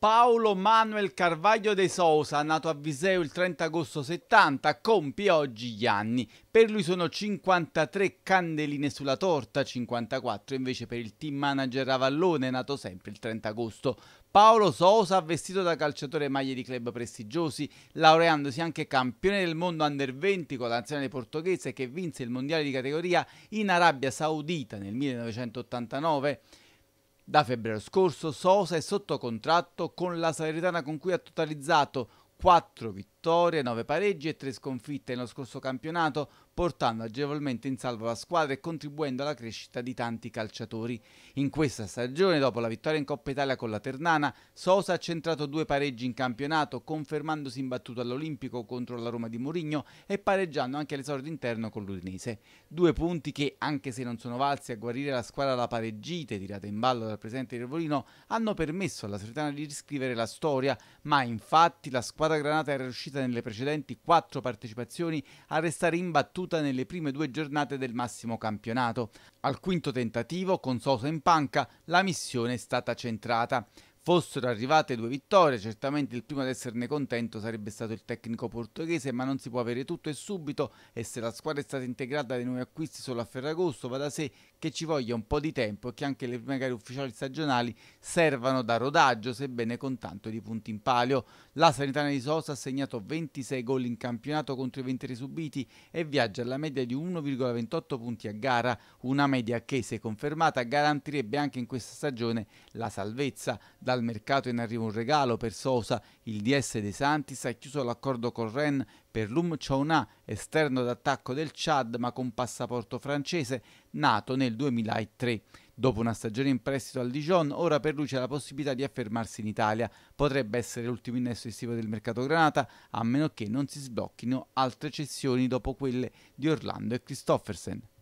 Paolo Manuel Carvaglio de Sousa, nato a Viseo il 30 agosto 70, compie oggi gli anni. Per lui sono 53 candeline sulla torta, 54 invece per il team manager Ravallone, nato sempre il 30 agosto. Paolo Sousa, vestito da calciatore maglie di club prestigiosi, laureandosi anche campione del mondo under 20 con la nazionale portoghese che vinse il mondiale di categoria in Arabia Saudita nel 1989. Da febbraio scorso Sosa è sotto contratto con la Salernitana con cui ha totalizzato 4 vittorie vittorie, 9 pareggi e 3 sconfitte nello scorso campionato, portando agevolmente in salvo la squadra e contribuendo alla crescita di tanti calciatori. In questa stagione, dopo la vittoria in Coppa Italia con la Ternana, Sosa ha centrato due pareggi in campionato, confermandosi imbattuto all'Olimpico contro la Roma di Mourinho e pareggiando anche all'esordio interno con l'Udinese. Due punti che, anche se non sono valsi a guarire la squadra da pareggite tirata in ballo dal presidente di Revolino, hanno permesso alla Sretana di riscrivere la storia, ma infatti la squadra granata era riuscita ripresa nelle precedenti quattro partecipazioni a restare imbattuta nelle prime due giornate del massimo campionato. Al quinto tentativo, con Sosa in panca, la missione è stata centrata. Fossero arrivate due vittorie, certamente il primo ad esserne contento sarebbe stato il tecnico portoghese, ma non si può avere tutto e subito e se la squadra è stata integrata dai nuovi acquisti solo a Ferragosto va da sé che ci voglia un po' di tempo e che anche le prime gare ufficiali stagionali servano da rodaggio, sebbene con tanto di punti in palio. La Sanitana di Sosa ha segnato 26 gol in campionato contro i 23 subiti e viaggia alla media di 1,28 punti a gara, una media che, se confermata, garantirebbe anche in questa stagione la salvezza. Dal al mercato in arrivo un regalo per Sosa, il DS De Santis ha chiuso l'accordo con Rennes per Lum Chouna, esterno d'attacco del Chad ma con passaporto francese, nato nel 2003. Dopo una stagione in prestito al Dijon, ora per lui c'è la possibilità di affermarsi in Italia. Potrebbe essere l'ultimo innesso estivo del mercato Granata, a meno che non si sblocchino altre cessioni dopo quelle di Orlando e Christoffersen.